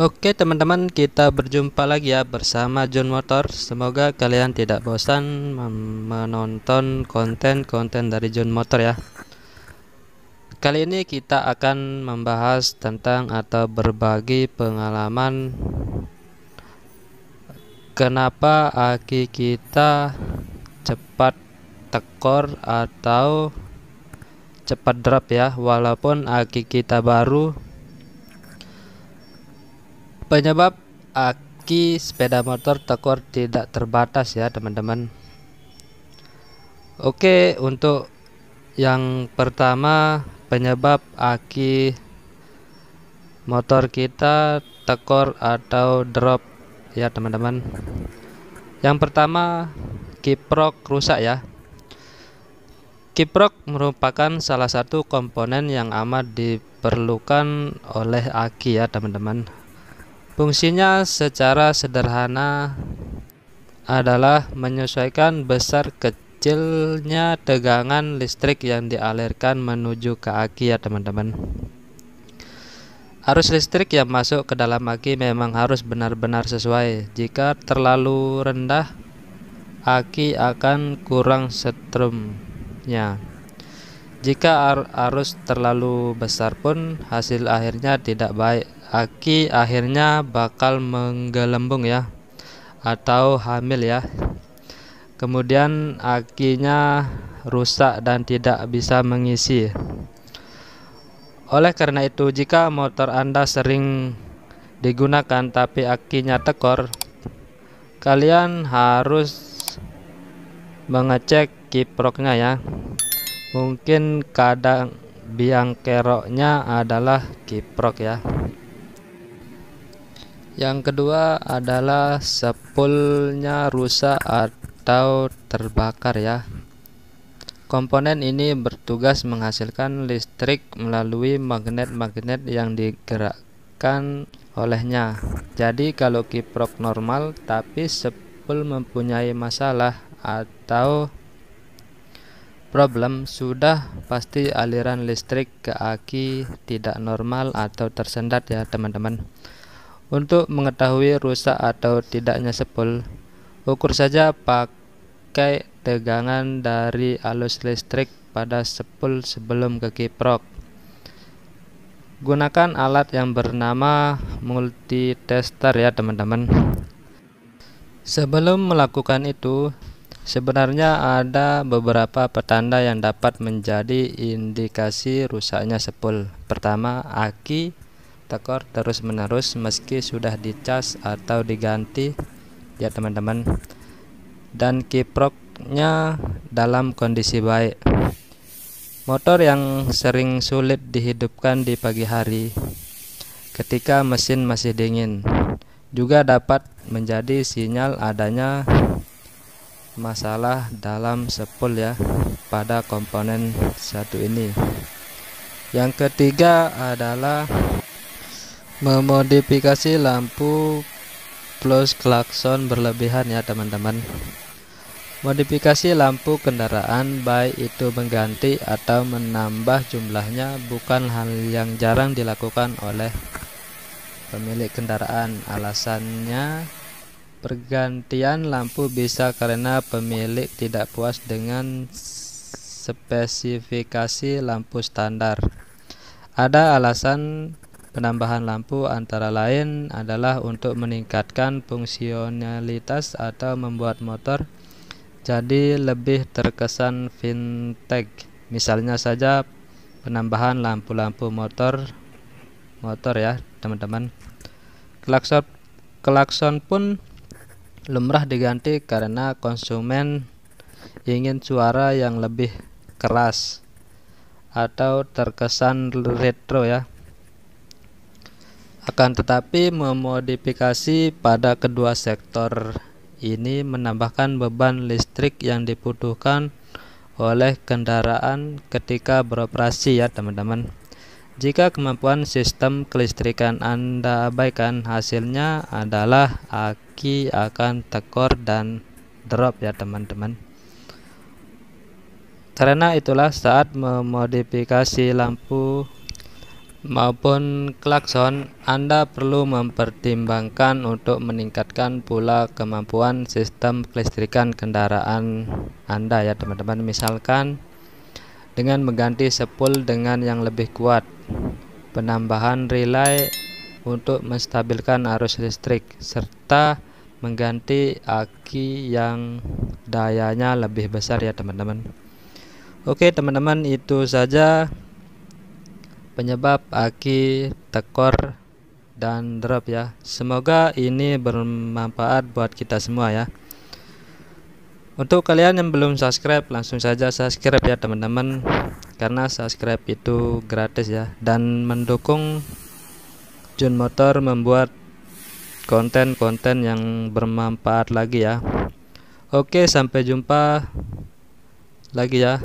Oke teman-teman kita berjumpa lagi ya bersama John Motor Semoga kalian tidak bosan menonton konten-konten dari John Motor ya Kali ini kita akan membahas tentang atau berbagi pengalaman Kenapa aki kita cepat tekor atau cepat drop ya Walaupun aki kita baru penyebab aki sepeda motor tekor tidak terbatas ya teman-teman Oke untuk yang pertama penyebab aki motor kita tekor atau drop ya teman-teman yang pertama kiprok rusak ya Kiprok merupakan salah satu komponen yang amat diperlukan oleh aki ya teman-teman Fungsinya secara sederhana adalah menyesuaikan besar kecilnya tegangan listrik yang dialirkan menuju ke aki ya teman-teman Arus listrik yang masuk ke dalam aki memang harus benar-benar sesuai Jika terlalu rendah aki akan kurang setrumnya Jika ar arus terlalu besar pun hasil akhirnya tidak baik aki akhirnya bakal menggelembung ya atau hamil ya kemudian akinya rusak dan tidak bisa mengisi oleh karena itu jika motor anda sering digunakan tapi akinya tekor kalian harus mengecek kiproknya ya mungkin kadang biang keroknya adalah kiprok ya yang kedua adalah sepulnya rusak atau terbakar ya. Komponen ini bertugas menghasilkan listrik melalui magnet-magnet yang digerakkan olehnya. Jadi kalau kiprok normal tapi sepul mempunyai masalah atau problem sudah pasti aliran listrik ke aki tidak normal atau tersendat ya teman-teman. Untuk mengetahui rusak atau tidaknya sepul, ukur saja pakai tegangan dari alus listrik pada sepul sebelum kekiprok. Gunakan alat yang bernama multitester ya teman-teman. Sebelum melakukan itu, sebenarnya ada beberapa petanda yang dapat menjadi indikasi rusaknya sepul. Pertama, aki tekor terus menerus meski sudah dicas atau diganti ya teman-teman dan kiproknya dalam kondisi baik motor yang sering sulit dihidupkan di pagi hari ketika mesin masih dingin juga dapat menjadi sinyal adanya masalah dalam sepul ya pada komponen satu ini yang ketiga adalah memodifikasi lampu plus klakson berlebihan ya teman-teman modifikasi lampu kendaraan baik itu mengganti atau menambah jumlahnya bukan hal yang jarang dilakukan oleh pemilik kendaraan alasannya pergantian lampu bisa karena pemilik tidak puas dengan spesifikasi lampu standar ada alasan Penambahan lampu antara lain adalah untuk meningkatkan fungsionalitas atau membuat motor jadi lebih terkesan vintage. Misalnya saja penambahan lampu-lampu motor motor ya, teman-teman. Klakson klakson pun lumrah diganti karena konsumen ingin suara yang lebih keras atau terkesan retro ya akan tetapi memodifikasi pada kedua sektor ini menambahkan beban listrik yang dibutuhkan oleh kendaraan ketika beroperasi ya teman-teman. Jika kemampuan sistem kelistrikan Anda abaikan, hasilnya adalah aki akan tekor dan drop ya teman-teman. Karena itulah saat memodifikasi lampu maupun klakson, Anda perlu mempertimbangkan untuk meningkatkan pula kemampuan sistem kelistrikan kendaraan Anda ya teman-teman. Misalkan dengan mengganti sepul dengan yang lebih kuat, penambahan relay untuk menstabilkan arus listrik serta mengganti aki yang dayanya lebih besar ya teman-teman. Oke teman-teman itu saja penyebab aki, tekor, dan drop ya. Semoga ini bermanfaat buat kita semua ya. Untuk kalian yang belum subscribe, langsung saja subscribe ya teman-teman Karena subscribe itu gratis ya Dan mendukung Jun Motor membuat konten-konten yang bermanfaat lagi ya Oke sampai jumpa lagi ya